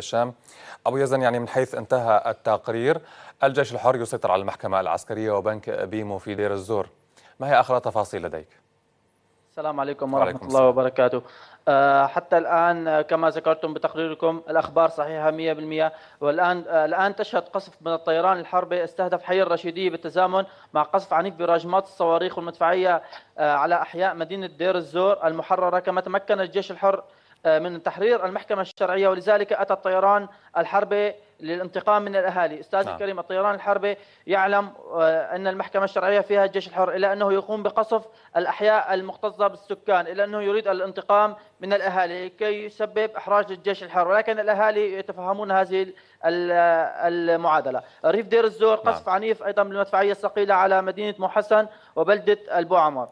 الشام أبو يزن يعني من حيث انتهى التقرير الجيش الحر يسيطر على المحكمة العسكرية وبنك بيمو في دير الزور ما هي آخر تفاصيل لديك؟ السلام عليكم ورحمة عليكم الله وبركاته آه، حتى الآن آه، كما ذكرتم بتقريركم الأخبار صحيحة 100% والآن آه، الآن تشهد قصف من الطيران الحربي استهدف حي الرشيدية بالتزامن مع قصف عنيف براجمات الصواريخ والمدفعية على أحياء مدينة دير الزور المحررة كما تمكن الجيش الحر آه، من تحرير المحكمة الشرعية ولذلك أتى الطيران الحربي للانتقام من الأهالي أستاذ نعم. الكريم الطيران الحربي يعلم آه، أن المحكمة الشرعية فيها الجيش الحر إلا أنه يقوم بقصف الأحياء المكتظة بالسكان إلا أنه يريد الانتقام من الأهالي كي يسبب إحراج للجيش الحر ولكن الأهالي يتفهمون هذه المعادلة ريف دير الزور قصف نعم. عنيف أيضا بالمدفعية الثقيلة على مدينة محسن وبلدة البوعمر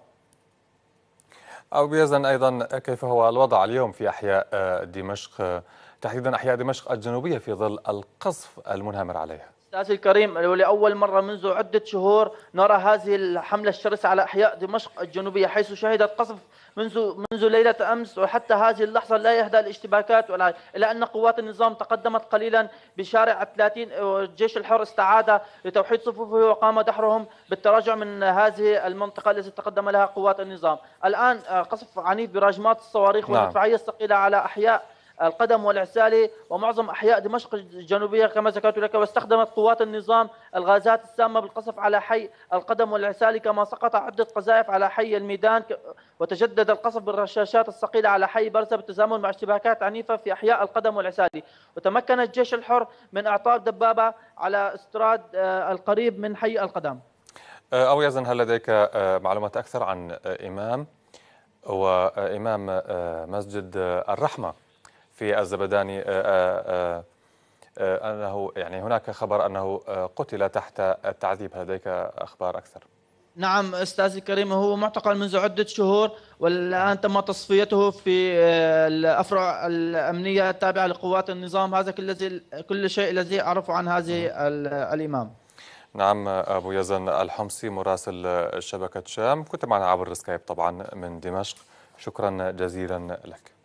أو بيزن أيضا كيف هو الوضع اليوم في أحياء آه، دمشق آه، تحديدا أحياء دمشق الجنوبية في ظل القصف المنهمر عليها أستاذي الكريم ولأول مرة منذ عدة شهور نرى هذه الحملة الشرسة على أحياء دمشق الجنوبية حيث شهدت قصف منذ منذ ليلة أمس وحتى هذه اللحظة لا يهدأ الاشتباكات ولا إلا أن قوات النظام تقدمت قليلا بشارع 30 والجيش الحر استعاد لتوحيد صفوفه وقام دحرهم بالتراجع من هذه المنطقة التي تقدم لها قوات النظام الآن آه، قصف عنيف براجمات الصواريخ نعم. والمدفعية الثقيلة على أحياء القدم والإعسال ومعظم أحياء دمشق الجنوبية كما ذكرت لك واستخدمت قوات النظام الغازات السامة بالقصف على حي القدم والإعسال كما سقط عدة قذائف على حي الميدان وتجدد القصف بالرشاشات الثقيله على حي برزة بالتزامن مع اشتباكات عنيفة في أحياء القدم والإعسال وتمكن الجيش الحر من إعطاء دبابة على استراد آه، القريب من حي القدم آه، أو يزن هل لديك آه، معلومات أكثر عن إمام وإمام مسجد الرحمة في الزبداني آه، آه، آه، أنه يعني هناك خبر أنه قتل تحت التعذيب لديك أخبار أكثر؟ نعم استاذي الكريم هو معتقل منذ عده شهور والان تم تصفيته في الافرع الامنيه التابعه لقوات النظام هذا كل الذي كل شيء الذي اعرفه عن هذه الامام. نعم ابو يزن الحمصي مراسل شبكه شام كنت معنا عبر السكايب طبعا من دمشق شكرا جزيلا لك.